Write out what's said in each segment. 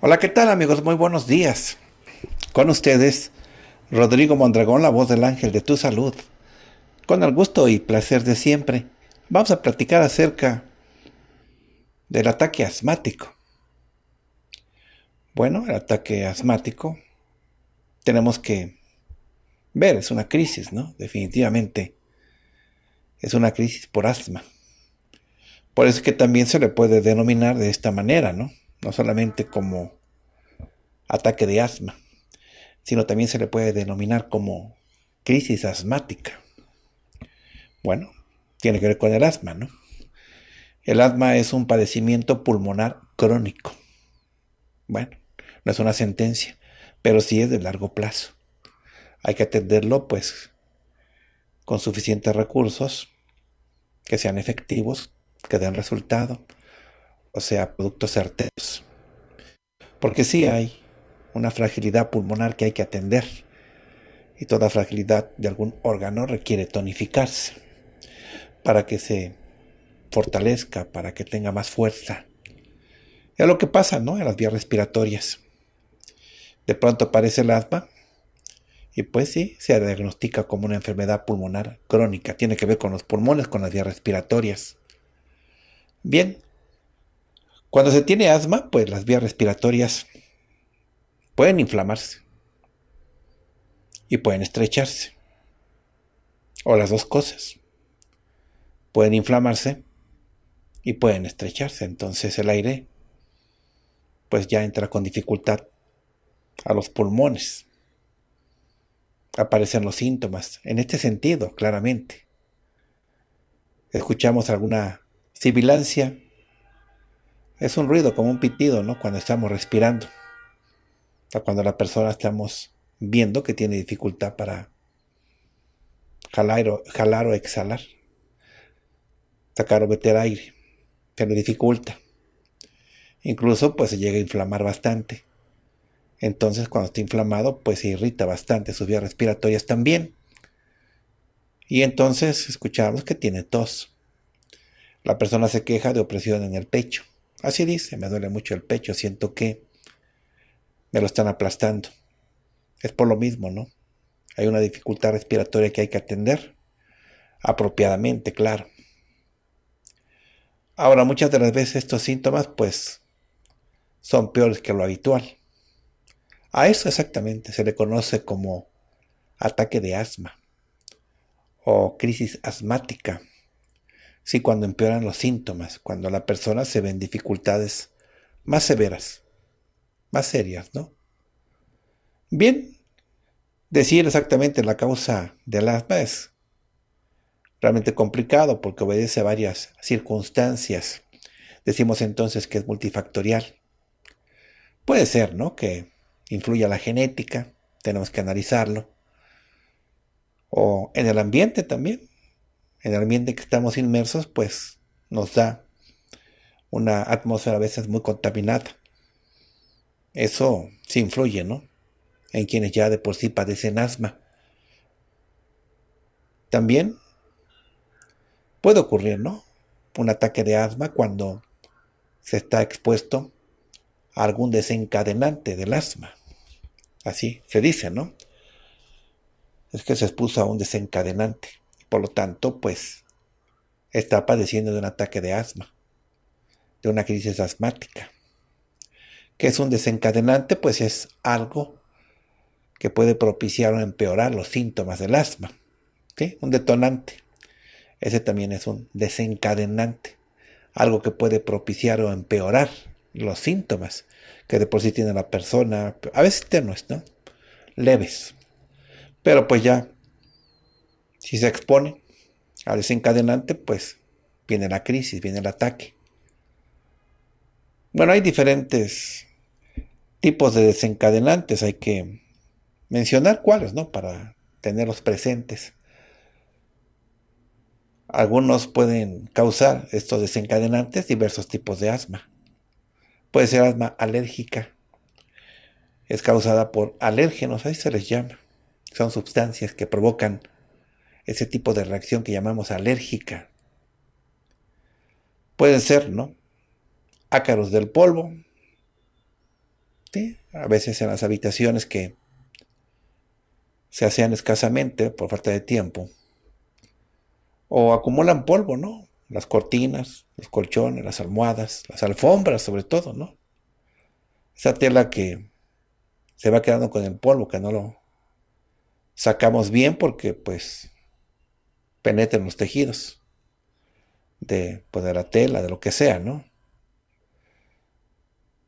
Hola, ¿qué tal amigos? Muy buenos días. Con ustedes, Rodrigo Mondragón, la voz del ángel de tu salud. Con el gusto y placer de siempre, vamos a platicar acerca del ataque asmático. Bueno, el ataque asmático tenemos que ver, es una crisis, ¿no? Definitivamente es una crisis por asma. Por eso es que también se le puede denominar de esta manera, ¿no? no solamente como ataque de asma, sino también se le puede denominar como crisis asmática. Bueno, tiene que ver con el asma, ¿no? El asma es un padecimiento pulmonar crónico. Bueno, no es una sentencia, pero sí es de largo plazo. Hay que atenderlo, pues, con suficientes recursos que sean efectivos, que den resultado sea, productos certeros. Porque sí hay una fragilidad pulmonar que hay que atender y toda fragilidad de algún órgano requiere tonificarse para que se fortalezca, para que tenga más fuerza. ya lo que pasa, ¿no? En las vías respiratorias. De pronto aparece el asma y pues sí, se diagnostica como una enfermedad pulmonar crónica. Tiene que ver con los pulmones, con las vías respiratorias. Bien, cuando se tiene asma, pues las vías respiratorias pueden inflamarse y pueden estrecharse. O las dos cosas. Pueden inflamarse y pueden estrecharse. Entonces el aire pues ya entra con dificultad a los pulmones. Aparecen los síntomas. En este sentido, claramente. Escuchamos alguna sibilancia es un ruido como un pitido, ¿no? Cuando estamos respirando. O cuando la persona estamos viendo que tiene dificultad para jalar o, jalar o exhalar. Sacar o meter aire. que le dificulta. Incluso pues se llega a inflamar bastante. Entonces cuando está inflamado pues se irrita bastante sus vías respiratorias también. Y entonces escuchamos que tiene tos. La persona se queja de opresión en el pecho Así dice, me duele mucho el pecho, siento que me lo están aplastando. Es por lo mismo, ¿no? Hay una dificultad respiratoria que hay que atender apropiadamente, claro. Ahora, muchas de las veces estos síntomas, pues, son peores que lo habitual. A eso exactamente se le conoce como ataque de asma o crisis asmática si cuando empeoran los síntomas, cuando la persona se ve en dificultades más severas, más serias, ¿no? Bien, decir exactamente la causa del asma es realmente complicado porque obedece a varias circunstancias. Decimos entonces que es multifactorial. Puede ser, ¿no? Que influya la genética, tenemos que analizarlo. O en el ambiente también el ambiente que estamos inmersos, pues nos da una atmósfera a veces muy contaminada. Eso sí influye, ¿no? En quienes ya de por sí padecen asma. También puede ocurrir, ¿no? Un ataque de asma cuando se está expuesto a algún desencadenante del asma. Así se dice, ¿no? Es que se expuso a un desencadenante. Por lo tanto, pues está padeciendo de un ataque de asma, de una crisis asmática. ¿Qué es un desencadenante? Pues es algo que puede propiciar o empeorar los síntomas del asma. ¿sí? Un detonante. Ese también es un desencadenante. Algo que puede propiciar o empeorar los síntomas que de por sí tiene la persona, a veces tenues, ¿no? Leves. Pero pues ya si se expone al desencadenante, pues viene la crisis, viene el ataque. Bueno, hay diferentes tipos de desencadenantes, hay que mencionar cuáles, ¿no? Para tenerlos presentes. Algunos pueden causar estos desencadenantes diversos tipos de asma. Puede ser asma alérgica. Es causada por alérgenos, ahí se les llama. Son sustancias que provocan ese tipo de reacción que llamamos alérgica. Pueden ser, ¿no? Ácaros del polvo. A veces en las habitaciones que se hacían escasamente por falta de tiempo. O acumulan polvo, ¿no? Las cortinas, los colchones, las almohadas, las alfombras sobre todo, ¿no? Esa tela que se va quedando con el polvo, que no lo sacamos bien porque pues penetren los tejidos, pues, de, la tela, de lo que sea, ¿no?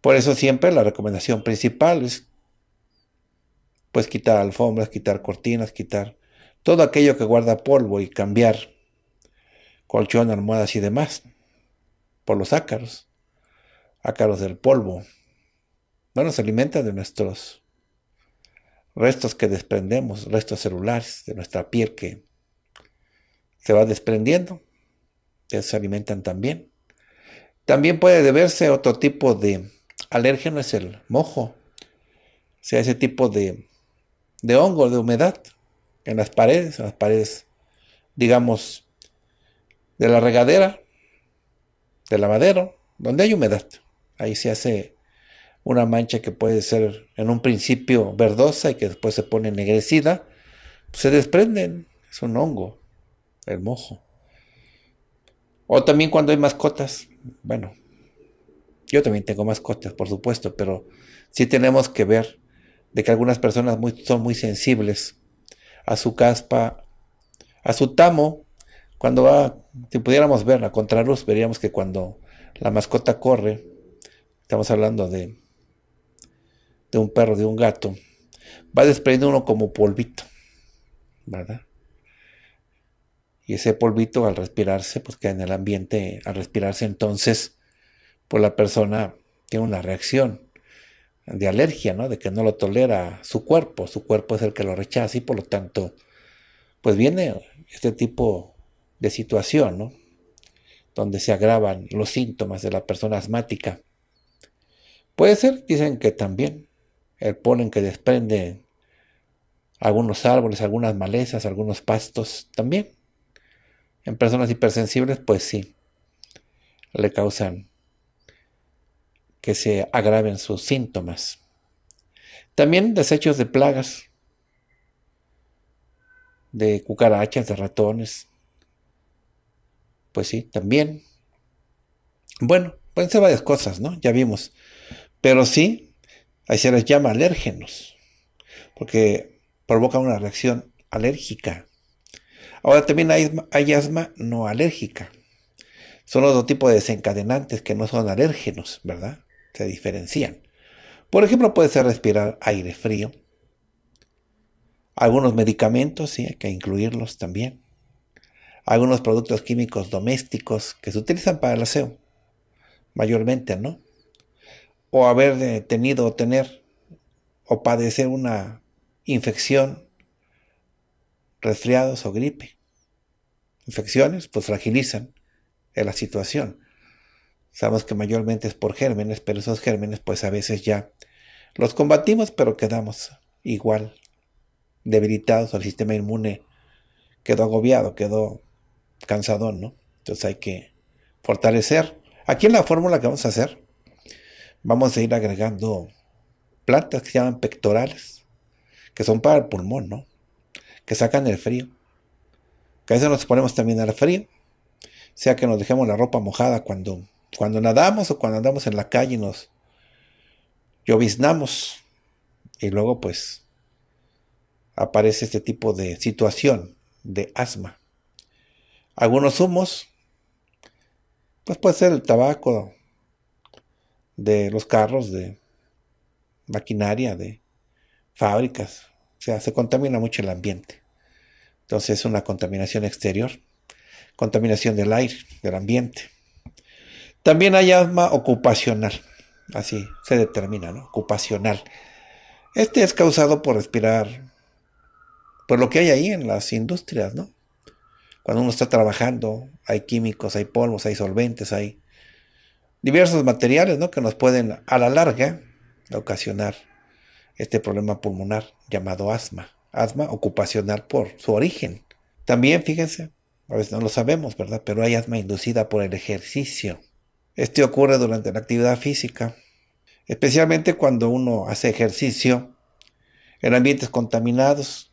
Por eso siempre la recomendación principal es pues quitar alfombras, quitar cortinas, quitar todo aquello que guarda polvo y cambiar colchón, almohadas y demás por los ácaros, ácaros del polvo. Bueno, se alimentan de nuestros restos que desprendemos, restos celulares, de nuestra piel que se va desprendiendo, se alimentan también. También puede deberse otro tipo de alérgeno, es el mojo, o sea, ese tipo de, hongo, de humedad en las paredes, en las paredes, digamos, de la regadera, la lavadero, donde hay humedad. Ahí se hace una mancha que puede ser en un principio verdosa y que después se pone ennegrecida, pues, se desprenden, es un hongo mojo O también cuando hay mascotas, bueno, yo también tengo mascotas, por supuesto, pero sí tenemos que ver de que algunas personas son muy sensibles a su caspa, a su tamo. Cuando va, si pudiéramos ver la contraluz, veríamos que cuando la mascota corre, estamos hablando de, de un perro, de un gato, va desprendiendo uno como polvito, ¿verdad? Y ese polvito al respirarse, pues queda en el ambiente, al respirarse entonces, pues la persona tiene una reacción de alergia, ¿no? De que no lo tolera su cuerpo, su cuerpo es el que lo rechaza y por lo tanto, pues viene este tipo de situación, ¿no? Donde se agravan los síntomas de la persona asmática. Puede ser, dicen que también el polen que desprende algunos árboles, algunas malezas, algunos pastos, también en personas hipersensibles, pues sí, le causan que se agraven sus síntomas. También desechos de plagas, de cucarachas, de ratones. Pues sí, también. Bueno, pueden ser varias cosas, ¿no? Ya vimos. Pero sí, ahí se les llama alérgenos, porque provoca una reacción alérgica. Ahora también hay, asma no alérgica. Son otro tipo de desencadenantes que no son alérgenos, ¿verdad? Se diferencian. Por ejemplo, puede ser respirar aire frío. Algunos medicamentos, sí, hay que incluirlos también. Algunos productos químicos domésticos que se utilizan para el aseo, mayormente, ¿no? O haber eh, tenido o tener o padecer una infección resfriados o gripe. Infecciones, pues fragilizan la situación. Sabemos que mayormente es por gérmenes, pero esos gérmenes, pues a veces ya los combatimos, pero quedamos igual debilitados, el sistema inmune quedó agobiado, quedó cansadón, ¿no? Entonces hay que fortalecer. Aquí en la fórmula que vamos a hacer, vamos a ir agregando plantas que se llaman pectorales, que son para el pulmón, ¿no? que sacan el frío. Que a veces nos ponemos también al frío, sea que nos dejemos la ropa mojada cuando, cuando nadamos o cuando andamos en la calle y nos lloviznamos. Y luego pues aparece este tipo de situación de asma. Algunos humos, pues puede ser el tabaco de los carros, de maquinaria, de fábricas, o sea, se contamina mucho el ambiente. Entonces es una contaminación exterior, contaminación del aire, del ambiente. También hay asma ocupacional, así se determina, ¿no? Ocupacional. Este es causado por respirar, por lo que hay ahí en las industrias, ¿no? Cuando uno está trabajando, hay químicos, hay polvos, hay solventes, hay diversos materiales, ¿no? Que nos pueden a la larga ocasionar este problema pulmonar llamado asma, asma ocupacional por su origen. También, fíjense, a veces no lo sabemos, ¿verdad? Pero hay asma inducida por el ejercicio. Este ocurre durante la actividad física, especialmente cuando uno hace ejercicio en ambientes contaminados,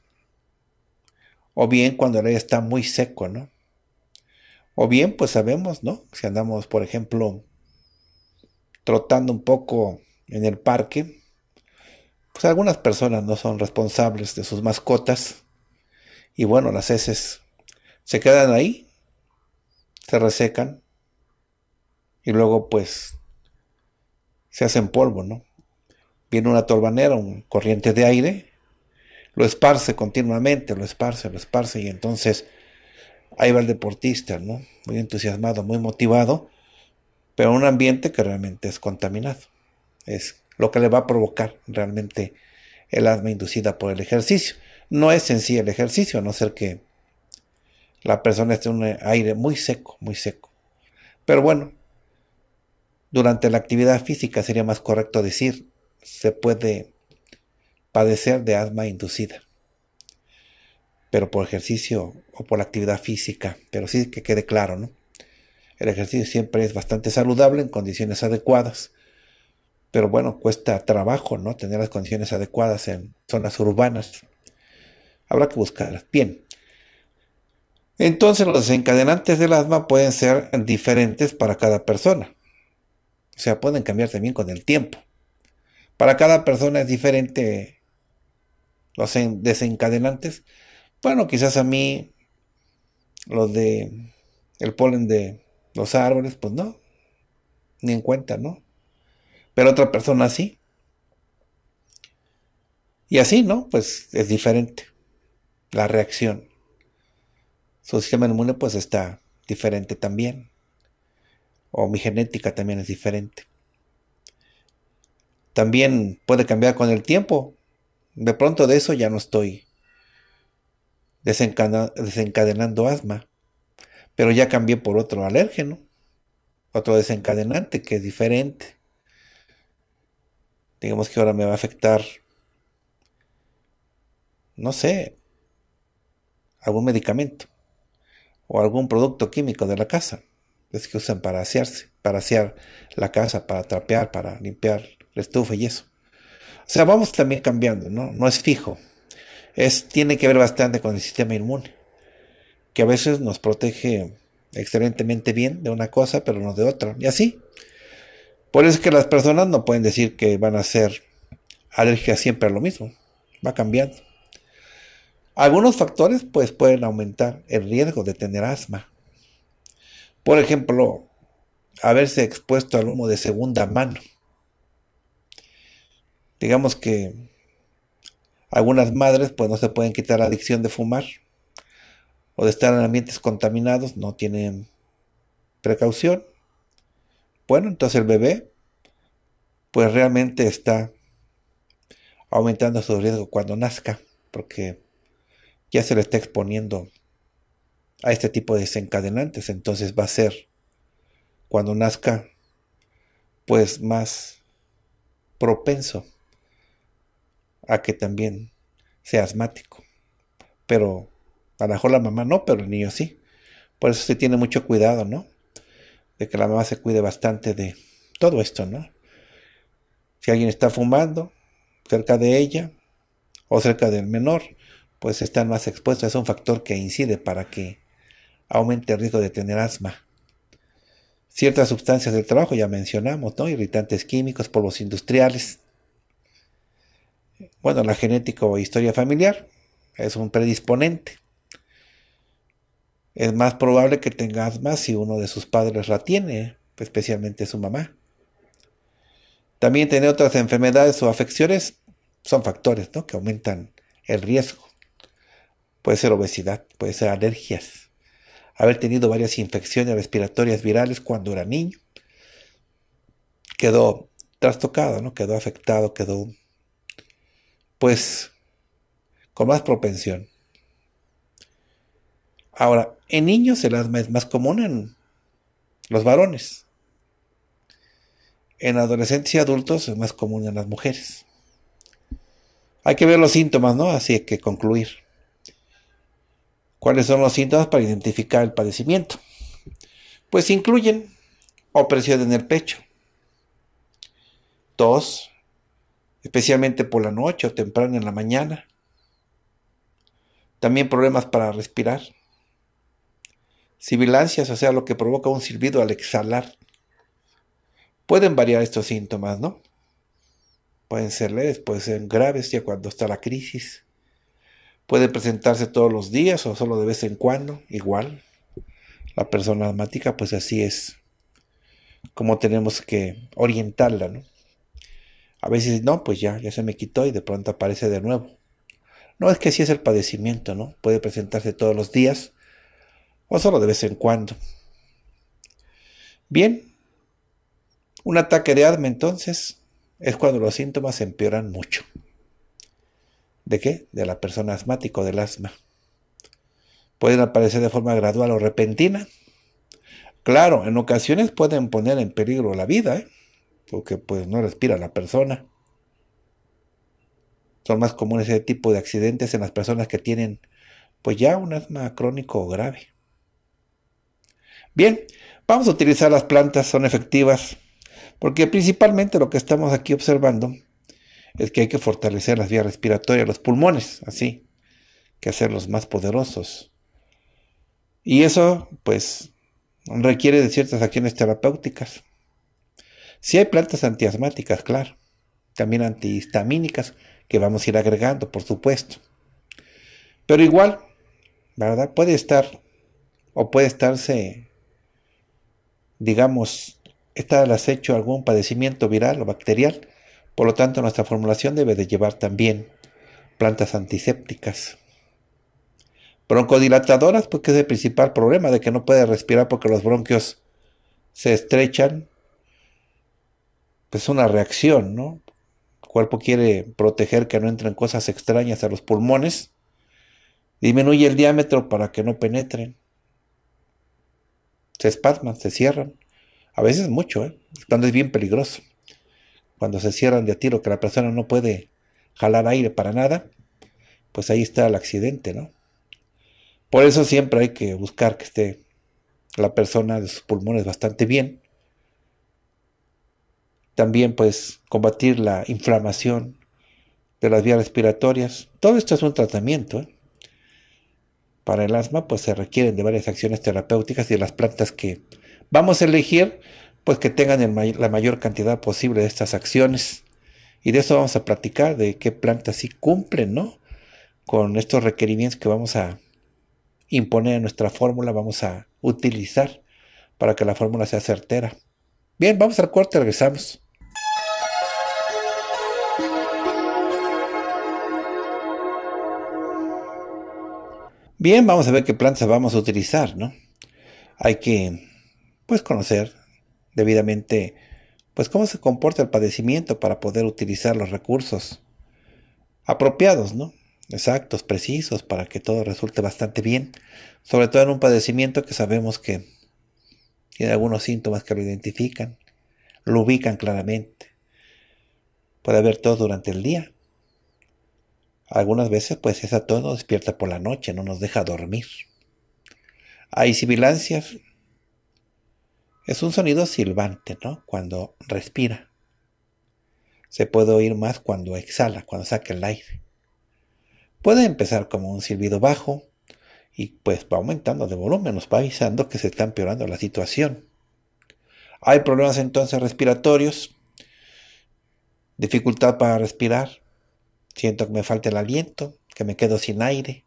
o bien cuando el aire está muy seco, ¿no? O bien, pues sabemos, ¿no? Si andamos, por ejemplo, trotando un poco en el parque, pues, algunas personas no son responsables de sus mascotas y bueno, las heces se quedan ahí, se resecan y luego pues se hacen polvo, ¿no? Viene una torbanera, un corriente de aire, lo esparce continuamente, lo esparce, lo esparce y entonces ahí va el deportista, ¿no? Muy entusiasmado, muy motivado, pero en un ambiente que realmente es contaminado, es lo que le va a provocar realmente el asma inducida por el ejercicio. No es en sí el ejercicio, a no ser que la persona esté en un aire muy seco, muy seco. Pero bueno, durante la actividad física sería más correcto decir, se puede padecer de asma inducida. Pero por ejercicio o por la actividad física, pero sí que quede claro, ¿no? El ejercicio siempre es bastante saludable en condiciones adecuadas pero bueno, cuesta trabajo, ¿no? Tener las condiciones adecuadas en zonas urbanas. Habrá que buscarlas. Bien. Entonces, los desencadenantes del asma pueden ser diferentes para cada persona. O sea, pueden cambiar también con el tiempo. Para cada persona es diferente los desencadenantes. Bueno, quizás a mí los de el polen de los árboles, pues no, ni en cuenta, ¿no? pero otra persona sí. Y así, ¿no? Pues es diferente la reacción. Su sistema inmune pues está diferente también. O mi genética también es diferente. También puede cambiar con el tiempo. De pronto de eso ya no estoy desencadenando, asma. Pero ya cambié por otro alérgeno. Otro desencadenante que es diferente digamos que ahora me va a afectar, no sé, algún medicamento o algún producto químico de la casa. Es que usan para asearse, para asear la casa, para trapear, para limpiar la estufa y eso. O sea, vamos también cambiando, ¿no? No es fijo. Es, tiene que ver bastante con el sistema inmune, que a veces nos protege excelentemente bien de una cosa, pero no de otra. Y así, por eso es que las personas no pueden decir que van a ser alérgicas siempre a lo mismo. Va cambiando. Algunos factores pues, pueden aumentar el riesgo de tener asma. Por ejemplo, haberse expuesto al humo de segunda mano. Digamos que algunas madres pues no se pueden quitar la adicción de fumar o de estar en ambientes contaminados, no tienen precaución bueno, entonces el bebé pues realmente está aumentando su riesgo cuando nazca, porque ya se le está exponiendo a este tipo de desencadenantes, entonces va a ser cuando nazca pues más propenso a que también sea asmático. Pero a lo mejor la mamá no, pero el niño sí. Por eso se tiene mucho cuidado, ¿no? de que la mamá se cuide bastante de todo esto, ¿no? Si alguien está fumando cerca de ella o cerca del menor, pues están más expuestos. Es un factor que incide para que aumente el riesgo de tener asma. Ciertas sustancias del trabajo, ya mencionamos, ¿no? Irritantes químicos, polvos industriales. Bueno, la genética o historia familiar es un predisponente es más probable que tengas asma si uno de sus padres la tiene, especialmente su mamá. También tener otras enfermedades o afecciones son factores ¿no? que aumentan el riesgo. Puede ser obesidad, puede ser alergias, haber tenido varias infecciones respiratorias virales cuando era niño. Quedó trastocado, ¿no? quedó afectado, quedó pues con más propensión. Ahora, en niños el asma es más común en los varones. En adolescentes y adultos es más común en las mujeres. Hay que ver los síntomas, ¿no? Así hay que concluir. ¿Cuáles son los síntomas para identificar el padecimiento? Pues incluyen opresión en el pecho, tos, especialmente por la noche o temprano en la mañana, también problemas para respirar, sibilancias, o sea, lo que provoca un silbido al exhalar. Pueden variar estos síntomas, ¿no? Pueden ser leves, pueden ser graves ya cuando está la crisis. Pueden presentarse todos los días o solo de vez en cuando, igual. La persona asmática, pues así es como tenemos que orientarla, ¿no? A veces no, pues ya, ya se me quitó y de pronto aparece de nuevo. No es que así es el padecimiento, ¿no? Puede presentarse todos los días o solo de vez en cuando. Bien, un ataque de asma entonces es cuando los síntomas empeoran mucho. ¿De qué? De la persona asmática o del asma. Pueden aparecer de forma gradual o repentina. Claro, en ocasiones pueden poner en peligro la vida, ¿eh? porque pues no respira la persona. Son más comunes ese tipo de accidentes en las personas que tienen pues ya un asma crónico o grave. Bien, vamos a utilizar las plantas, son efectivas, porque principalmente lo que estamos aquí observando es que hay que fortalecer las vías respiratorias, los pulmones, así, que hacerlos más poderosos. Y eso, pues, requiere de ciertas acciones terapéuticas. Si sí hay plantas antiasmáticas, claro, también antihistamínicas, que vamos a ir agregando, por supuesto. Pero igual, ¿verdad? Puede estar o puede estarse digamos, está al acecho algún padecimiento viral o bacterial, por lo tanto nuestra formulación debe de llevar también plantas antisépticas. Broncodilatadoras, porque pues, es el principal problema de que no puede respirar porque los bronquios se estrechan. Pues, es una reacción, ¿no? El cuerpo quiere proteger que no entren cosas extrañas a los pulmones. Disminuye el diámetro para que no penetren se espasman, se cierran. A veces mucho, ¿eh? cuando es bien peligroso. Cuando se cierran de a tiro, que la persona no puede jalar aire para nada, pues ahí está el accidente, ¿no? Por eso siempre hay que buscar que esté la persona de sus pulmones bastante bien. También pues combatir la inflamación de las vías respiratorias. Todo esto es un tratamiento. ¿eh? para el asma, pues se requieren de varias acciones terapéuticas y las plantas que vamos a elegir, pues que tengan la mayor cantidad posible de estas acciones. Y de eso vamos a platicar, de qué plantas sí cumplen, ¿no? Con estos requerimientos que vamos a imponer en nuestra fórmula, vamos a utilizar para que la fórmula sea certera. Bien, vamos al corte, regresamos. Bien, vamos a ver qué plantas vamos a utilizar, ¿no? Hay que, pues, conocer debidamente, pues, cómo se comporta el padecimiento para poder utilizar los recursos apropiados, ¿no? Exactos, precisos, para que todo resulte bastante bien. Sobre todo en un padecimiento que sabemos que tiene algunos síntomas que lo identifican, lo ubican claramente. Puede haber todo durante el día, algunas veces pues ese nos despierta por la noche, no nos deja dormir. Hay sibilancias. Es un sonido silbante, ¿no? Cuando respira. Se puede oír más cuando exhala, cuando saca el aire. Puede empezar como un silbido bajo y pues va aumentando de volumen, nos va avisando que se está empeorando la situación. Hay problemas entonces respiratorios, dificultad para respirar, Siento que me falta el aliento, que me quedo sin aire.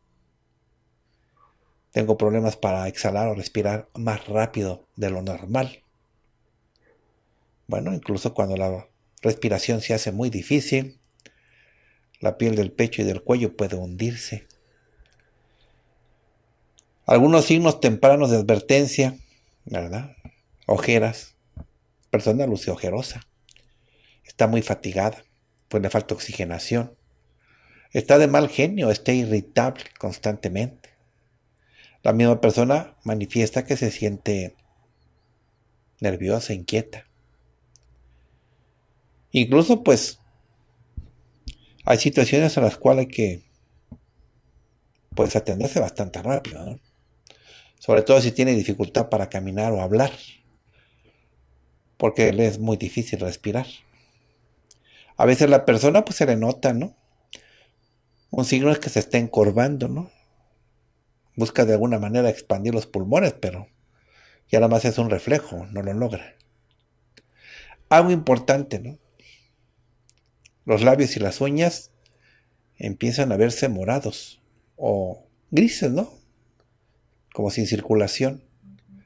Tengo problemas para exhalar o respirar más rápido de lo normal. Bueno, incluso cuando la respiración se hace muy difícil, la piel del pecho y del cuello puede hundirse. Algunos signos tempranos de advertencia, ¿verdad? Ojeras. Persona luce ojerosa. Está muy fatigada, pues le falta oxigenación está de mal genio, está irritable constantemente. La misma persona manifiesta que se siente nerviosa, inquieta. Incluso pues hay situaciones en las cuales hay que pues atenderse bastante rápido. Sobre todo si tiene dificultad para caminar o hablar. Porque le es muy difícil respirar. A veces la persona pues se le nota, ¿no? Un signo es que se está encorvando, ¿no? Busca de alguna manera expandir los pulmones, pero ya nada más es un reflejo, no lo logra. Algo importante, ¿no? Los labios y las uñas empiezan a verse morados o grises, ¿no? Como sin circulación.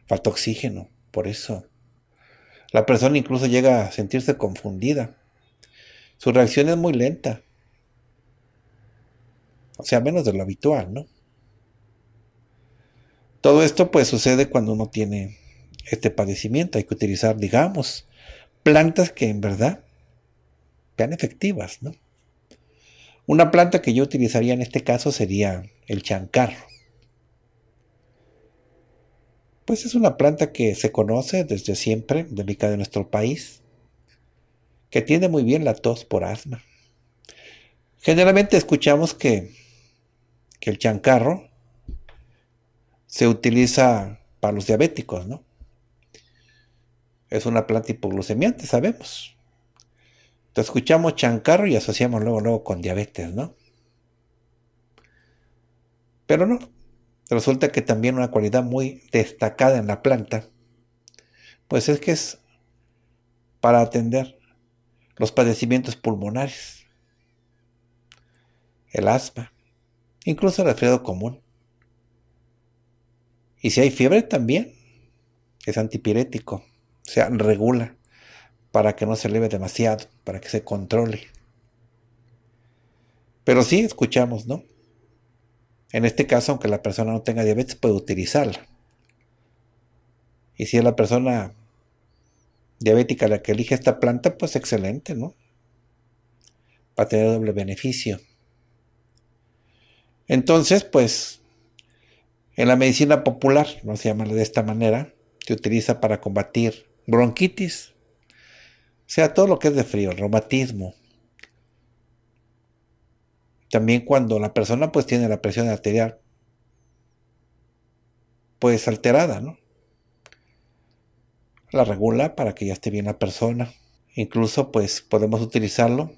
Falta oxígeno, por eso. La persona incluso llega a sentirse confundida. Su reacción es muy lenta. O sea, menos de lo habitual, ¿no? Todo esto pues sucede cuando uno tiene este padecimiento. Hay que utilizar, digamos, plantas que en verdad sean efectivas, ¿no? Una planta que yo utilizaría en este caso sería el chancarro. Pues es una planta que se conoce desde siempre, de de nuestro país, que tiene muy bien la tos por asma. Generalmente escuchamos que que el chancarro se utiliza para los diabéticos, ¿no? Es una planta hipoglucemiante, sabemos. Entonces escuchamos chancarro y asociamos luego, luego con diabetes, ¿no? Pero no, resulta que también una cualidad muy destacada en la planta, pues es que es para atender los padecimientos pulmonares, el asma, incluso el resfriado común. Y si hay fiebre también, es antipirético, o sea, regula para que no se eleve demasiado, para que se controle. Pero sí escuchamos, ¿no? En este caso, aunque la persona no tenga diabetes, puede utilizarla. Y si es la persona diabética la que elige esta planta, pues excelente, ¿no? Para tener doble beneficio. Entonces, pues, en la medicina popular, no se llama de esta manera, se utiliza para combatir bronquitis, o sea, todo lo que es de frío, el reumatismo. También cuando la persona pues tiene la presión arterial pues alterada, ¿no? La regula para que ya esté bien la persona. Incluso pues podemos utilizarlo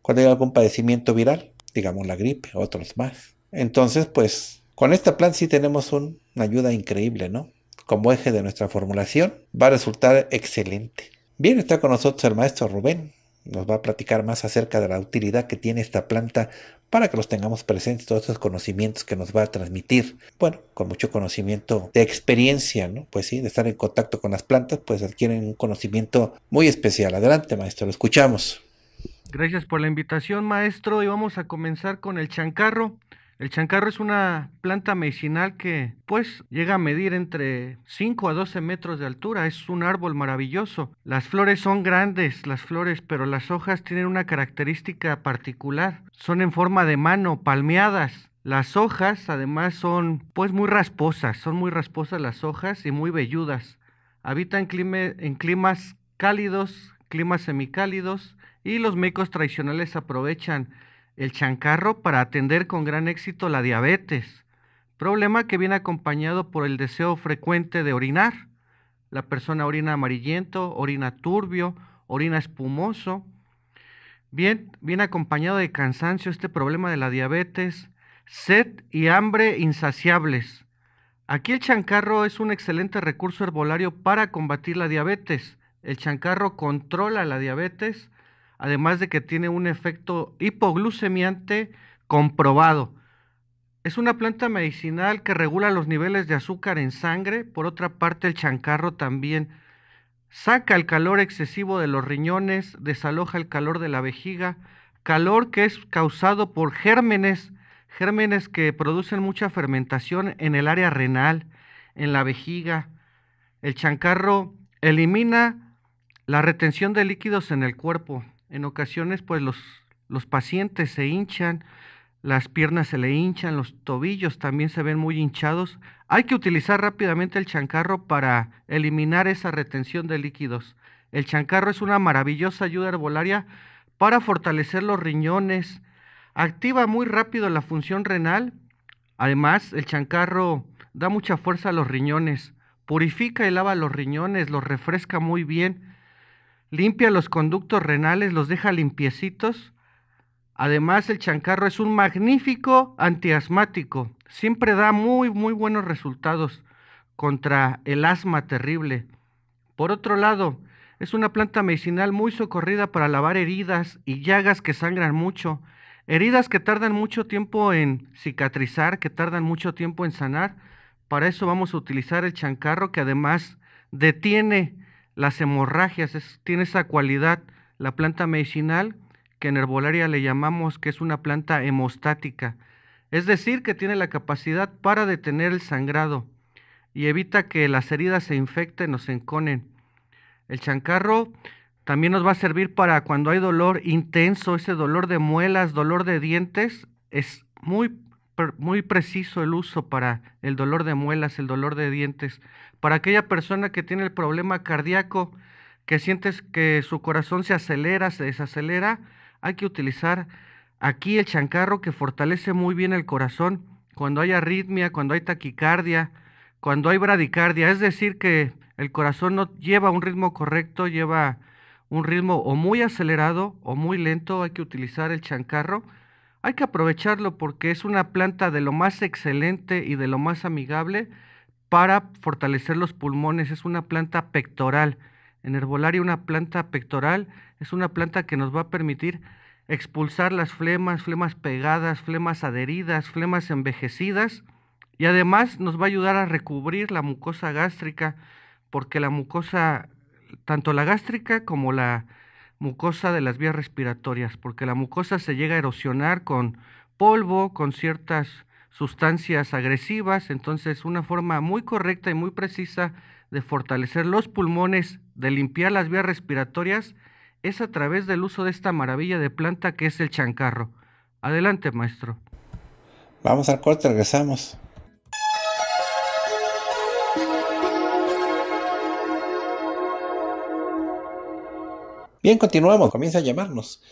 cuando hay algún padecimiento viral, digamos la gripe, otros más. Entonces, pues con esta planta sí tenemos una ayuda increíble, ¿no? Como eje de nuestra formulación, va a resultar excelente. Bien, está con nosotros el maestro Rubén. Nos va a platicar más acerca de la utilidad que tiene esta planta para que los tengamos presentes, todos esos conocimientos que nos va a transmitir. Bueno, con mucho conocimiento de experiencia, ¿no? Pues sí, de estar en contacto con las plantas, pues adquieren un conocimiento muy especial. Adelante, maestro, lo escuchamos. Gracias por la invitación, maestro, y vamos a comenzar con el chancarro. El chancarro es una planta medicinal que pues llega a medir entre 5 a 12 metros de altura. Es un árbol maravilloso. Las flores son grandes, las flores, pero las hojas tienen una característica particular. Son en forma de mano, palmeadas. Las hojas además son pues muy rasposas, son muy rasposas las hojas y muy velludas. Habitan en climas cálidos, climas semicálidos y los mecos tradicionales aprovechan el chancarro para atender con gran éxito la diabetes, problema que viene acompañado por el deseo frecuente de orinar. La persona orina amarillento, orina turbio, orina espumoso. Bien, viene acompañado de cansancio este problema de la diabetes, sed y hambre insaciables. Aquí el chancarro es un excelente recurso herbolario para combatir la diabetes. El chancarro controla la diabetes además de que tiene un efecto hipoglucemiante comprobado. Es una planta medicinal que regula los niveles de azúcar en sangre, por otra parte el chancarro también saca el calor excesivo de los riñones, desaloja el calor de la vejiga, calor que es causado por gérmenes, gérmenes que producen mucha fermentación en el área renal, en la vejiga. El chancarro elimina la retención de líquidos en el cuerpo, en ocasiones, pues los, los pacientes se hinchan, las piernas se le hinchan, los tobillos también se ven muy hinchados. Hay que utilizar rápidamente el chancarro para eliminar esa retención de líquidos. El chancarro es una maravillosa ayuda herbolaria para fortalecer los riñones, activa muy rápido la función renal, además el chancarro da mucha fuerza a los riñones, purifica y lava los riñones, los refresca muy bien, limpia los conductos renales, los deja limpiecitos. Además, el chancarro es un magnífico antiasmático. Siempre da muy, muy buenos resultados contra el asma terrible. Por otro lado, es una planta medicinal muy socorrida para lavar heridas y llagas que sangran mucho. Heridas que tardan mucho tiempo en cicatrizar, que tardan mucho tiempo en sanar. Para eso vamos a utilizar el chancarro que además detiene las hemorragias, tiene esa cualidad la planta medicinal que en herbolaria le llamamos que es una planta hemostática, es decir, que tiene la capacidad para detener el sangrado y evita que las heridas se infecten o se enconen. El chancarro también nos va a servir para cuando hay dolor intenso, ese dolor de muelas, dolor de dientes, es muy muy preciso el uso para el dolor de muelas, el dolor de dientes. Para aquella persona que tiene el problema cardíaco, que sientes que su corazón se acelera, se desacelera, hay que utilizar aquí el chancarro que fortalece muy bien el corazón cuando hay arritmia, cuando hay taquicardia, cuando hay bradicardia. Es decir, que el corazón no lleva un ritmo correcto, lleva un ritmo o muy acelerado o muy lento, hay que utilizar el chancarro hay que aprovecharlo porque es una planta de lo más excelente y de lo más amigable para fortalecer los pulmones. Es una planta pectoral. En herbolaria una planta pectoral es una planta que nos va a permitir expulsar las flemas, flemas pegadas, flemas adheridas, flemas envejecidas y además nos va a ayudar a recubrir la mucosa gástrica porque la mucosa, tanto la gástrica como la mucosa de las vías respiratorias, porque la mucosa se llega a erosionar con polvo, con ciertas sustancias agresivas, entonces una forma muy correcta y muy precisa de fortalecer los pulmones, de limpiar las vías respiratorias, es a través del uso de esta maravilla de planta que es el chancarro. Adelante, maestro. Vamos al corte, regresamos. Bien, continuamos. Comienza a llamarnos.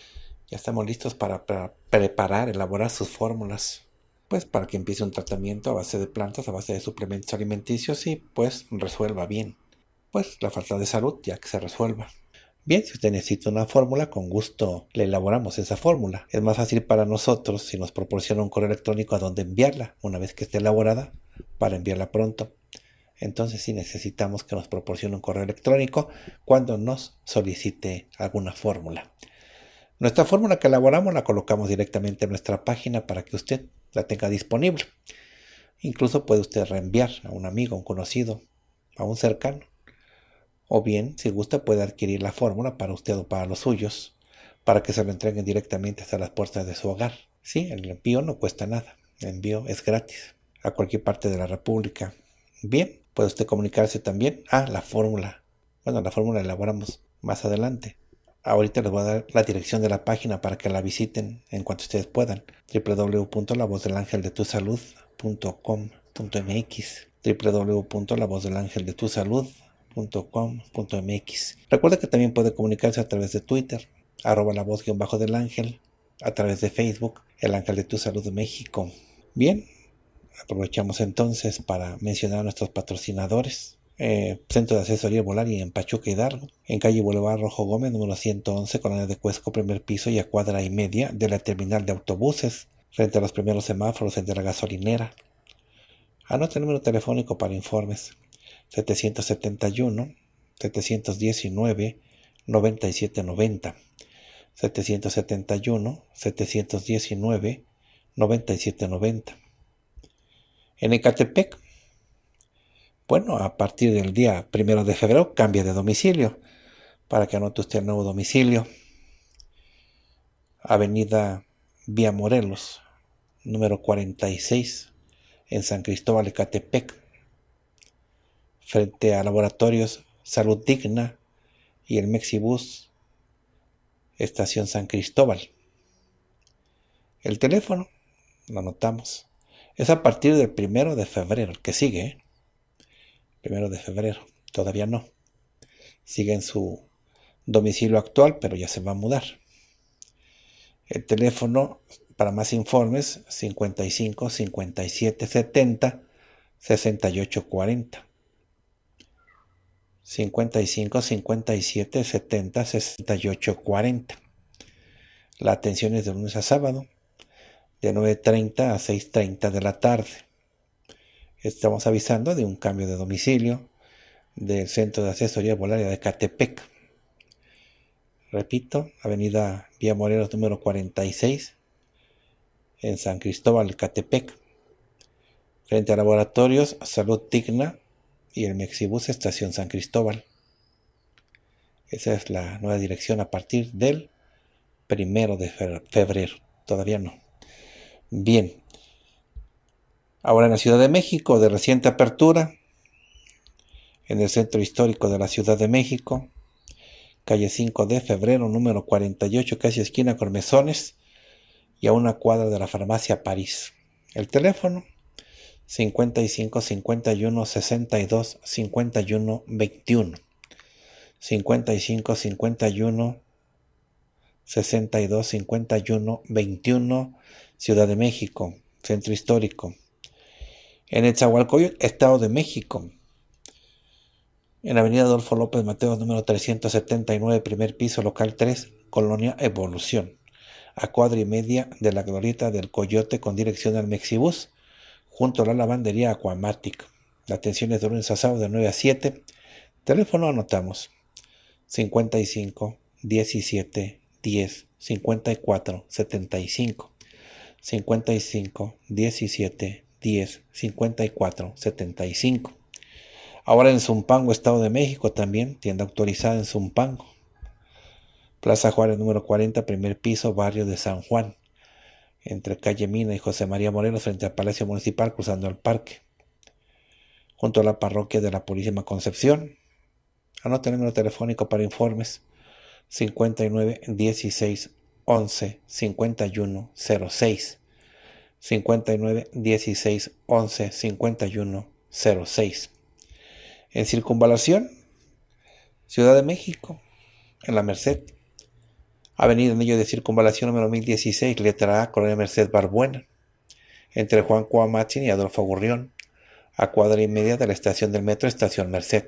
Ya estamos listos para, preparar, elaborar sus fórmulas. Pues para que empiece un tratamiento a base de plantas, a base de suplementos alimenticios y pues resuelva bien. Pues la falta de salud ya que se resuelva. Bien, si usted necesita una fórmula, con gusto le elaboramos esa fórmula. Es más fácil para nosotros si nos proporciona un correo electrónico a donde enviarla una vez que esté elaborada para enviarla pronto entonces sí necesitamos que nos proporcione un correo electrónico cuando nos solicite alguna fórmula. Nuestra fórmula que elaboramos la colocamos directamente en nuestra página para que usted la tenga disponible. Incluso puede usted reenviar a un amigo, un conocido, a un cercano. O bien, si gusta, puede adquirir la fórmula para usted o para los suyos, para que se lo entreguen directamente hasta las puertas de su hogar. Sí, el envío no cuesta nada. El envío es gratis a cualquier parte de la República. Bien, puede usted comunicarse también. a ah, la fórmula. Bueno, la fórmula elaboramos más adelante. Ahorita les voy a dar la dirección de la página para que la visiten en cuanto ustedes puedan. www.lavozdelangeldetusalud.com.mx www.lavozdelangeldetusalud.com.mx Recuerda que también puede comunicarse a través de Twitter, arroba la voz bajo del ángel, a través de Facebook, El Ángel de Tu Salud México. Bien, Aprovechamos entonces para mencionar a nuestros patrocinadores. Eh, Centro de Asesoría Volaria en Pachuca Hidalgo, en calle Boulevard Rojo Gómez, número 111, Colonia de Cuesco, primer piso y a cuadra y media de la terminal de autobuses, frente a los primeros semáforos entre la gasolinera. Anota el número telefónico para informes 771 719 9790 771 719 9790 en Ecatepec, bueno, a partir del día primero de febrero cambia de domicilio para que anote usted el nuevo domicilio. Avenida Vía Morelos, número 46, en San Cristóbal, Ecatepec, frente a Laboratorios Salud Digna y el Mexibus, Estación San Cristóbal. El teléfono, lo anotamos, es a partir del primero de febrero, que sigue. ¿eh? Primero de febrero, todavía no. Sigue en su domicilio actual, pero ya se va a mudar. El teléfono para más informes 55 57 70 68 40. 55 57 70 68 40. La atención es de lunes a sábado de 9.30 a 6.30 de la tarde. Estamos avisando de un cambio de domicilio del Centro de Asesoría Volaria de Catepec. Repito, Avenida Vía Morelos número 46, en San Cristóbal, Catepec. Frente a Laboratorios Salud Digna y el Mexibus Estación San Cristóbal. Esa es la nueva dirección a partir del primero de febrero. Todavía no. Bien. Ahora en la Ciudad de México, de reciente apertura, en el centro histórico de la Ciudad de México, calle 5 de febrero, número 48, casi esquina Cormesones. y a una cuadra de la farmacia París. El teléfono 55 51 62 51 21. 55 51 62 51 21, Ciudad de México, Centro Histórico. En el Estado de México. En la Avenida Adolfo López Mateos, número 379, primer piso, local 3, Colonia Evolución. A cuadra y media de la glorieta del Coyote con dirección al Mexibus, junto a la lavandería Aquamatic. La atención es de lunes a de 9 a 7. Teléfono anotamos 55 17 10, 54, 75, 55, 17, 10, 54, 75. Ahora en Zumpango, Estado de México también, tienda autorizada en Zumpango. Plaza Juárez número 40, primer piso, barrio de San Juan, entre calle Mina y José María Moreno, frente al Palacio Municipal, cruzando el parque, junto a la parroquia de la Purísima Concepción. Anota el número telefónico para informes 59 16 11 51 06. 59 16 11 51 06. En circunvalación, Ciudad de México, en la Merced. Avenida Anillo de Circunvalación número 1016, letra A, Colonia Merced Barbuena, entre Juan Cuamachin y Adolfo Gurrión, a cuadra y media de la estación del metro Estación Merced.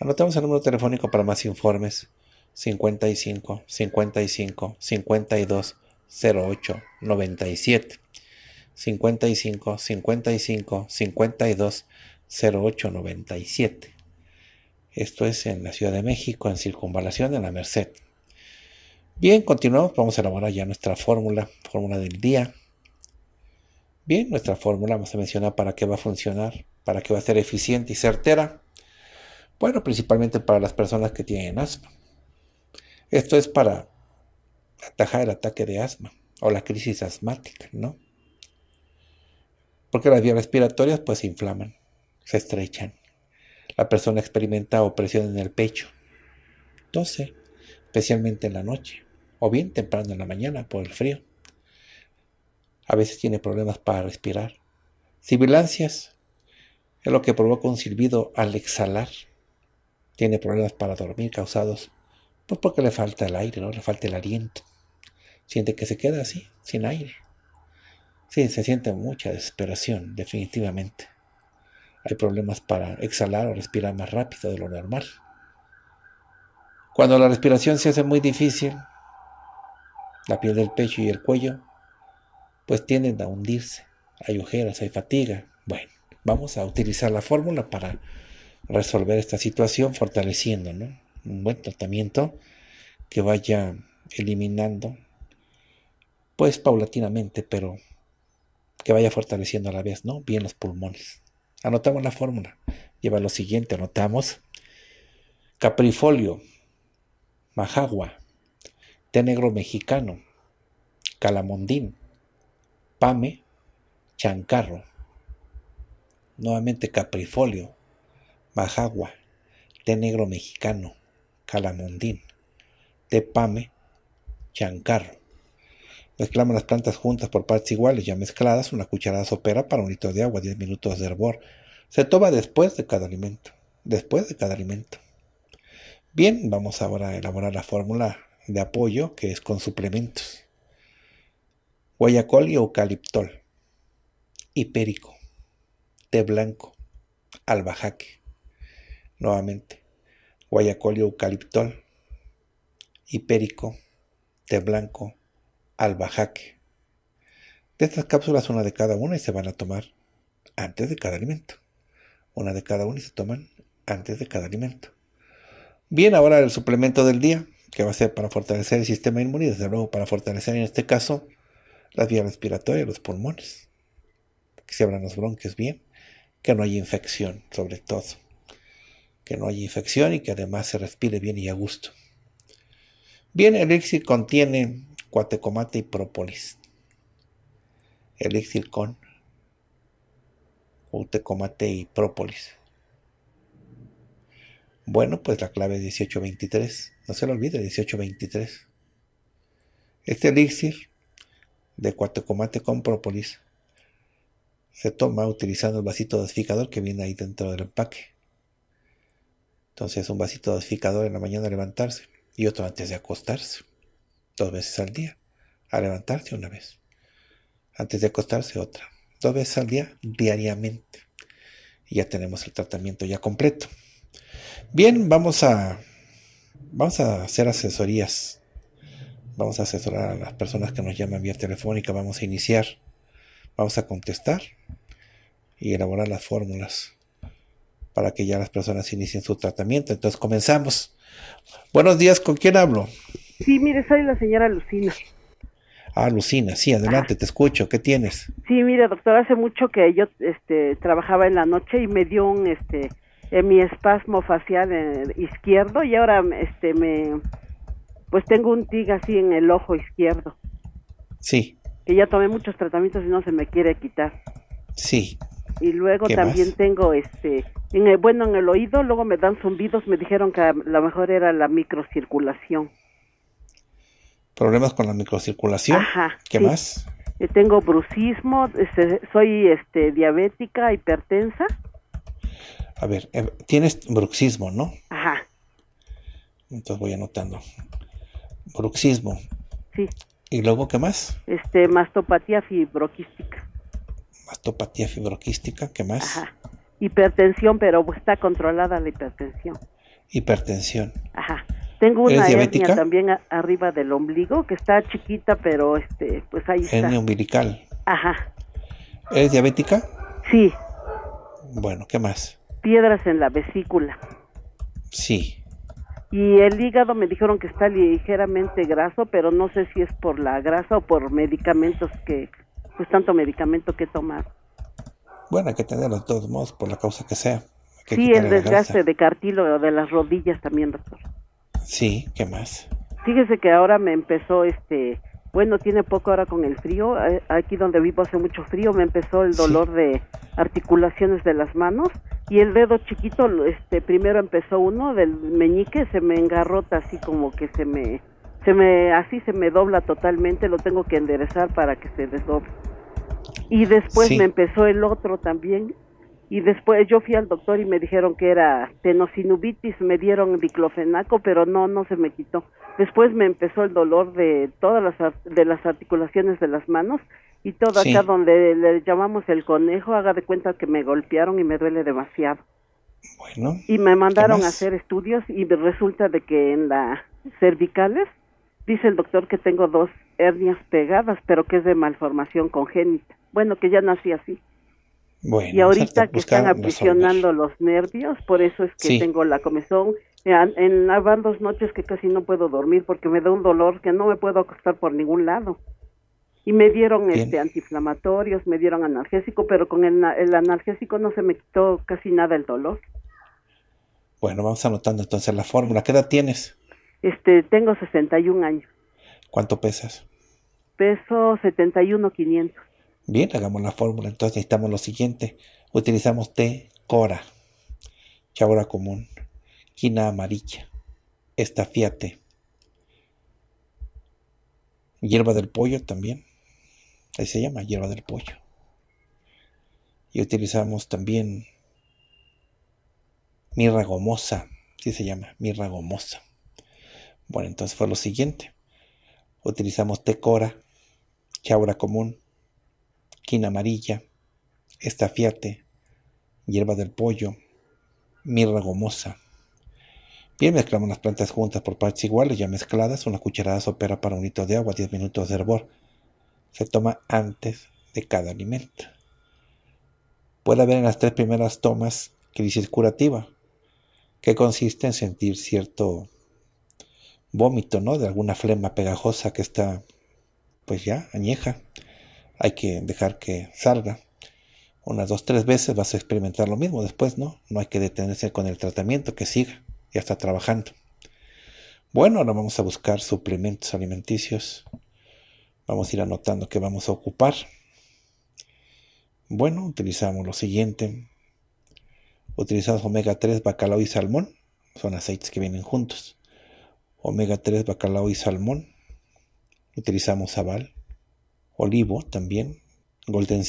Anotamos el número telefónico para más informes 55 55 52 08 97 55 55 52 08 97 esto es en la Ciudad de México en circunvalación de la Merced bien continuamos vamos a elaborar ya nuestra fórmula fórmula del día bien nuestra fórmula vamos a mencionar para qué va a funcionar para qué va a ser eficiente y certera bueno principalmente para las personas que tienen asma esto es para atajar el ataque de asma o la crisis asmática, ¿no? Porque las vías respiratorias pues se inflaman, se estrechan. La persona experimenta opresión en el pecho, 12, especialmente en la noche, o bien temprano en la mañana por el frío. A veces tiene problemas para respirar. Sibilancias es lo que provoca un silbido al exhalar. Tiene problemas para dormir causados pues porque le falta el aire, ¿no? Le falta el aliento. Siente que se queda así, sin aire. Sí, se siente mucha desesperación, definitivamente. Hay problemas para exhalar o respirar más rápido de lo normal. Cuando la respiración se hace muy difícil, la piel del pecho y el cuello, pues tienden a hundirse. Hay ojeras, hay fatiga. Bueno, vamos a utilizar la fórmula para resolver esta situación fortaleciendo, ¿no? un buen tratamiento que vaya eliminando, pues paulatinamente, pero que vaya fortaleciendo a la vez, ¿no? Bien los pulmones. Anotamos la fórmula. Lleva lo siguiente, anotamos caprifolio, majagua, té negro mexicano, calamondín, pame, chancarro. Nuevamente caprifolio, majagua, té negro mexicano, Jalamundín, tepame, chancarro. Mezclamos las plantas juntas por partes iguales, ya mezcladas, una cucharada sopera para un litro de agua, 10 minutos de hervor. Se toma después de cada alimento. Después de cada alimento. Bien, vamos ahora a elaborar la fórmula de apoyo que es con suplementos. Guayacol y eucaliptol. Hipérico. Té blanco. Albajaque. Nuevamente guayacolio, eucaliptol, hipérico, té blanco, albajaque. De estas cápsulas una de cada una y se van a tomar antes de cada alimento. Una de cada una y se toman antes de cada alimento. Bien, ahora el suplemento del día, que va a ser para fortalecer el sistema inmune y desde luego para fortalecer en este caso las vías respiratorias, los pulmones, que se abran los bronquios bien, que no haya infección sobre todo que no haya infección y que además se respire bien y a gusto. Bien, el elixir contiene cuatecomate y própolis. Elixir con cuatecomate y própolis. Bueno, pues la clave es 1823. No se lo olvide, 1823. Este elixir de cuatecomate con própolis se toma utilizando el vasito dosificador que viene ahí dentro del empaque. Entonces un vasito dosificador en la mañana a levantarse y otro antes de acostarse, dos veces al día, a levantarse una vez, antes de acostarse otra, dos veces al día diariamente. Y ya tenemos el tratamiento ya completo. Bien, vamos a vamos a hacer asesorías. Vamos a asesorar a las personas que nos llaman vía telefónica, vamos a iniciar, vamos a contestar y elaborar las fórmulas para que ya las personas inicien su tratamiento. Entonces comenzamos. Buenos días, ¿con quién hablo? Sí, mire, soy la señora Lucina. Ah, Lucina, sí, adelante, ah. te escucho, ¿qué tienes? Sí, mire, doctor, hace mucho que yo este, trabajaba en la noche y me dio un, este, en mi espasmo facial eh, izquierdo y ahora, este, me, pues tengo un tig así en el ojo izquierdo. Sí. Que ya tomé muchos tratamientos y no se me quiere quitar. Sí. Y luego también tengo, este, en bueno, en el oído, luego me dan zumbidos, me dijeron que a lo mejor era la microcirculación. ¿Problemas con la microcirculación? Ajá. ¿Qué más? Eh, tengo bruxismo, este, soy este, diabética, hipertensa. A ver, eh, tienes bruxismo, ¿no? Ajá. Entonces voy anotando. Bruxismo. Sí. ¿Y luego qué más? Este, mastopatía fibroquística. Mastopatía fibroquística, ¿qué más? Ajá hipertensión, pero está controlada la hipertensión. Hipertensión. Ajá. Tengo una hernia también arriba del ombligo que está chiquita, pero este, pues ahí está. Hernia umbilical. Ajá. ¿Es diabética? Sí. Bueno, ¿qué más? Piedras en la vesícula. Sí. Y el hígado me dijeron que está ligeramente graso, pero no sé si es por la grasa o por medicamentos que, pues tanto medicamento que tomar. Bueno, hay que tenerlo de todos modos, por la causa que sea. sí, el desgaste de cartílago de las rodillas también, doctor. Sí, ¿qué más? Fíjese que ahora me empezó este, bueno, tiene poco ahora con el frío, eh, aquí donde vivo hace mucho frío, me empezó el dolor de articulaciones de las manos y el dedo chiquito, este, primero empezó uno del meñique, se me engarrota así como que se me, se me, así se me dobla totalmente, lo tengo que enderezar para que se desdoble. Y después me empezó el otro también. Y después yo fui al doctor y me dijeron que era tenosinubitis, me dieron diclofenaco, pero no, no se me quitó. Después me empezó el dolor de todas las, de las articulaciones de las manos y todo acá donde le llamamos el conejo, haga de cuenta que me golpearon y me duele demasiado. Bueno. Y me mandaron a hacer estudios y resulta de que en las cervicales dice el doctor que tengo dos hernias pegadas, pero que es de malformación congénita. Bueno, que ya nací así. y ahorita que están aprisionando los nervios, por eso es que tengo la comezón. En, en van dos noches que casi no puedo dormir porque me da un dolor que no me puedo acostar por ningún lado. Y me dieron este antiinflamatorios, me dieron analgésico, pero con el, analgésico no se me quitó casi nada el dolor. Bueno, vamos anotando entonces la fórmula. ¿Qué edad tienes? Este, tengo 61 años. ¿Cuánto pesas? Peso 71,500. Bien, hagamos la fórmula. Entonces necesitamos lo siguiente. Utilizamos té cora, chaura común, quina amarilla, estafiate, hierba del pollo también. Ahí se llama hierba del pollo. Y utilizamos también mirra gomosa. Sí se llama mirra gomosa. Bueno, entonces fue lo siguiente. Utilizamos Cora. chaura común, quina amarilla, estafiate, hierba del pollo, mirra gomosa. Bien, mezclamos las plantas juntas por partes iguales, ya mezcladas, una cucharada sopera para un litro de agua, 10 minutos de hervor. Se toma antes de cada alimento. Puede haber en las tres primeras tomas crisis curativa, que consiste en sentir cierto vómito, ¿no? De alguna flema pegajosa que está, pues ya, añeja hay que dejar que salga. Unas dos, tres veces vas a experimentar lo mismo después, ¿no? No hay que detenerse con el tratamiento, que siga, ya está trabajando. Bueno, ahora vamos a buscar suplementos alimenticios. Vamos a ir anotando que vamos a ocupar. Bueno, utilizamos lo siguiente. Utilizamos omega 3, bacalao y salmón. Son aceites que vienen juntos. Omega 3, bacalao y salmón. Utilizamos sabal olivo también, golden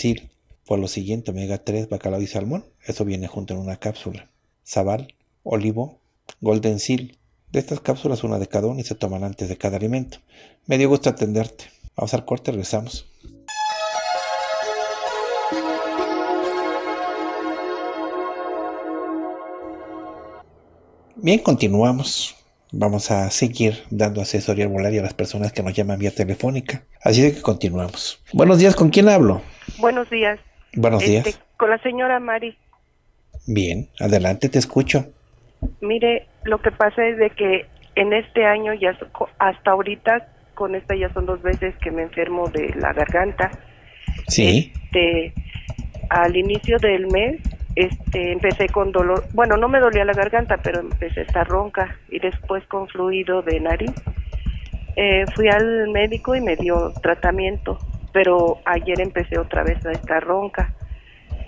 Por lo siguiente, omega 3, bacalao y salmón. Eso viene junto en una cápsula. Sabal, olivo, golden De estas cápsulas, una de cada uno y se toman antes de cada alimento. Me dio gusto atenderte. Vamos al corte, regresamos. Bien, continuamos vamos a seguir dando asesoría y a las personas que nos llaman vía telefónica. Así de que continuamos. Buenos días, ¿con quién hablo? Buenos días. Buenos este, días. Con la señora Mari. Bien, adelante, te escucho. Mire, lo que pasa es de que en este año ya hasta ahorita con esta ya son dos veces que me enfermo de la garganta. Sí. Este, al inicio del mes este, empecé con dolor, bueno, no me dolía la garganta, pero empecé a estar ronca y después con fluido de nariz. Eh, fui al médico y me dio tratamiento, pero ayer empecé otra vez a estar ronca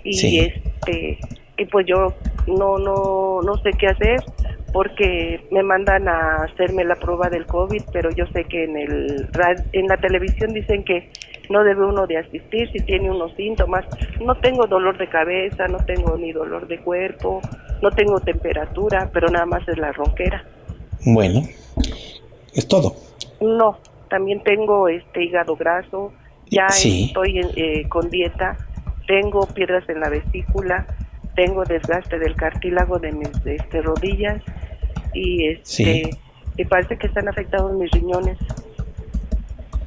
y este y pues yo no, no, no sé qué hacer porque me mandan a hacerme la prueba del COVID, pero yo sé que en, el, en la televisión dicen que no debe uno de asistir si tiene unos síntomas. No tengo dolor de cabeza, no tengo ni dolor de cuerpo, no tengo temperatura, pero nada más es la ronquera. Bueno, ¿es todo? No, también tengo este hígado graso, ya estoy eh, con dieta, tengo piedras en la vesícula, tengo desgaste del cartílago de mis este, rodillas y este parece que están afectados mis riñones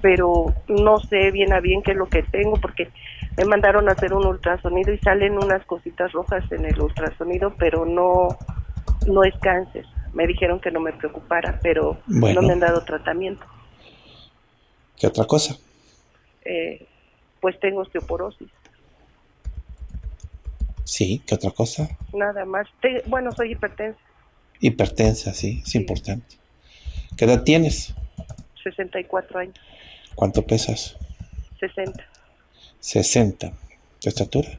pero no sé bien a bien qué es lo que tengo porque me mandaron a hacer un ultrasonido y salen unas cositas rojas en el ultrasonido pero no no es cáncer me dijeron que no me preocupara pero no me han dado tratamiento qué otra cosa eh, pues tengo osteoporosis Sí, ¿qué otra cosa? Nada más. bueno, soy hipertensa. Hipertensa, sí, es importante. ¿Qué edad tienes? 64 años. ¿Cuánto pesas? 60. 60. ¿Tu estatura?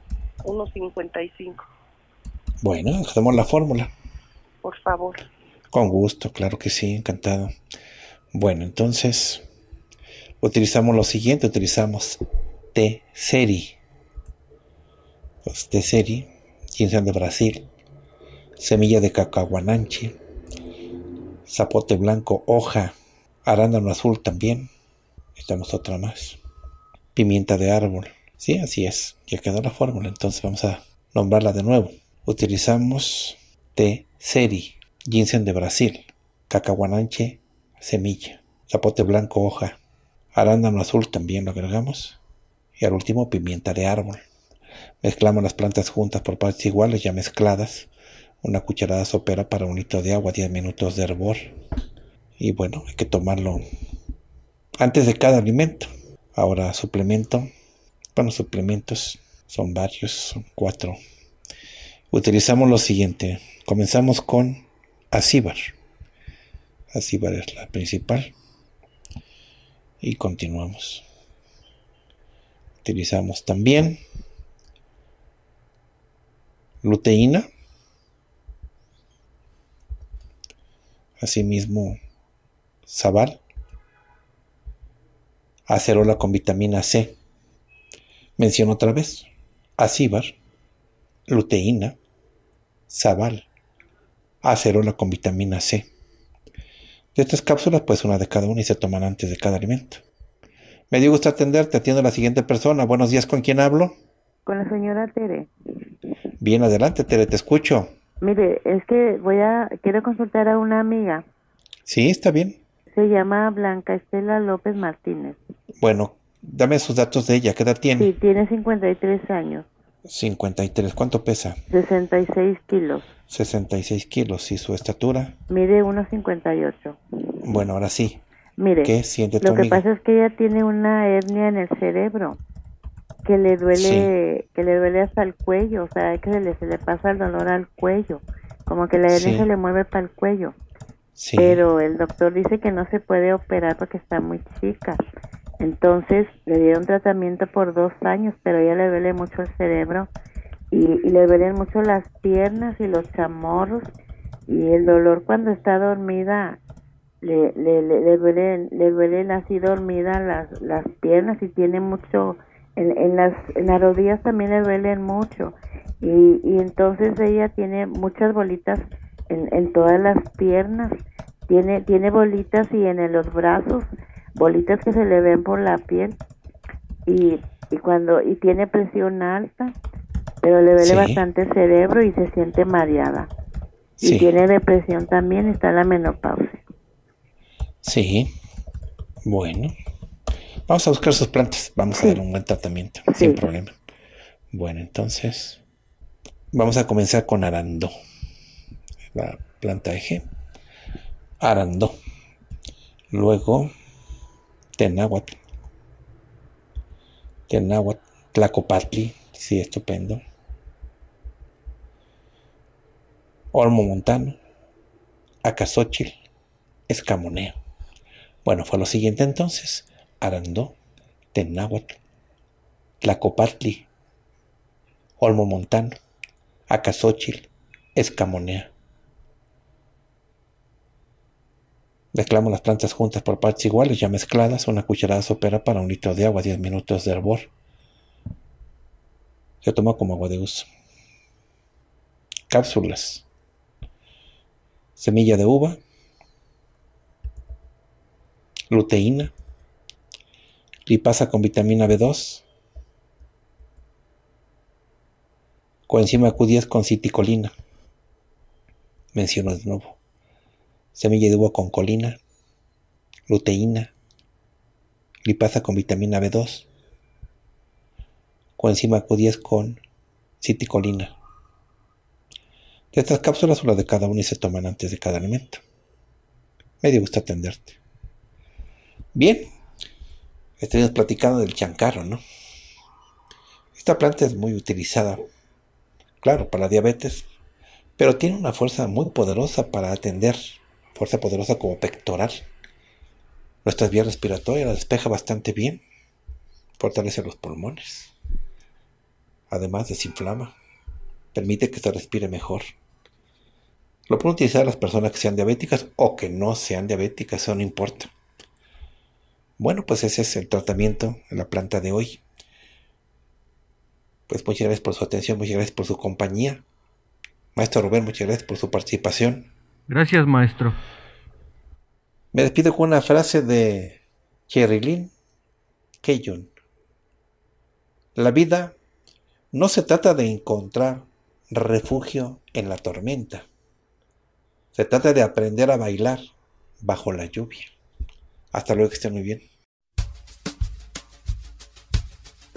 1,55. Bueno, hacemos la fórmula. Por favor. Con gusto, claro que sí, encantado. Bueno, entonces utilizamos lo siguiente, utilizamos T-Seri. T-SERI, este, Ginseng de Brasil, semilla de cacahuananche, zapote blanco, hoja, arándano azul también. Estamos otra más. Pimienta de árbol. Sí, así es. Ya quedó la fórmula, entonces vamos a nombrarla de nuevo. Utilizamos t seri, ginseng de Brasil, cacahuananche, semilla, zapote blanco, hoja, arándano azul también lo agregamos. Y al último, pimienta de árbol. Mezclamos las plantas juntas por partes iguales, ya mezcladas. Una cucharada sopera para un litro de agua, 10 minutos de hervor. Y bueno, hay que tomarlo antes de cada alimento. Ahora, suplemento. Bueno, suplementos son varios, son cuatro. Utilizamos lo siguiente. Comenzamos con acíbar. Acíbar es la principal. Y continuamos. Utilizamos también luteína. Asimismo, sabal. Acerola con vitamina C. Menciono otra vez. Acíbar, luteína, sabal, acerola con vitamina C. De estas cápsulas, pues una de cada una y se toman antes de cada alimento. Me dio gusto atenderte. Atiendo a la siguiente persona. Buenos días, ¿con quién hablo? con la señora Tere. Bien, adelante, Tere, te escucho. Mire, es que voy a, quiero consultar a una amiga. Sí, está bien. Se llama Blanca Estela López Martínez. Bueno, dame sus datos de ella, ¿qué edad tiene? Sí, tiene 53 años. 53, ¿cuánto pesa? 66 kilos. 66 kilos, ¿y su estatura? Mire, 1,58. Bueno, ahora sí. Mire, lo que pasa es que ella tiene una hernia en el cerebro que le duele, que le duele hasta el cuello, o sea, que se le, pasa el dolor al cuello, como que la hernia se le mueve para el cuello. Pero el doctor dice que no se puede operar porque está muy chica. Entonces le dieron tratamiento por dos años, pero ya le duele mucho el cerebro y, le duelen mucho las piernas y los chamorros y el dolor cuando está dormida le, le, le, duele, duelen así dormida las, las piernas y tiene mucho en, las, en rodillas también le duelen mucho y, y entonces ella tiene muchas bolitas en, en todas las piernas, tiene, tiene bolitas y en, los brazos, bolitas que se le ven por la piel y, y cuando y tiene presión alta, pero le duele bastante el cerebro y se siente mareada. Y tiene depresión también, está la menopausia. Sí, bueno. Vamos a buscar sus plantas, vamos a dar un buen tratamiento, sin problema. Bueno, entonces vamos a comenzar con arando, la planta eje, arando, luego tenahuatl, Tenáhuatl, tlacopatli, sí, estupendo, olmo montano, acasochil, escamoneo. Bueno, fue lo siguiente entonces. Arandó, Tenáhuatl, Tlacopatli, Olmo Montano, Escamonea. Mezclamos las plantas juntas por partes iguales, ya mezcladas, una cucharada sopera para un litro de agua, 10 minutos de hervor. Se toma como agua de uso. Cápsulas. Semilla de uva. Luteína lipasa con vitamina B2, coenzima Q10 con citicolina, menciono de nuevo, semilla de uva con colina, luteína, lipasa con vitamina B2, coenzima Q10 con citicolina. De estas cápsulas una de cada una y se toman antes de cada alimento. Me dio gusto atenderte. Bien, Estuvimos platicando del chancaro, ¿no? Esta planta es muy utilizada, claro, para diabetes, pero tiene una fuerza muy poderosa para atender, fuerza poderosa como pectoral. Nuestras vías respiratoria la despeja bastante bien, fortalece los pulmones, además desinflama, permite que se respire mejor. Lo pueden utilizar las personas que sean diabéticas o que no sean diabéticas, eso no importa. Bueno, pues ese es el tratamiento en la planta de hoy. Pues muchas gracias por su atención, muchas gracias por su compañía. Maestro Rubén, muchas gracias por su participación. Gracias, maestro. Me despido con una frase de Jerry Lynn Keyun. La vida no se trata de encontrar refugio en la tormenta. Se trata de aprender a bailar bajo la lluvia. Hasta luego, que estén muy bien.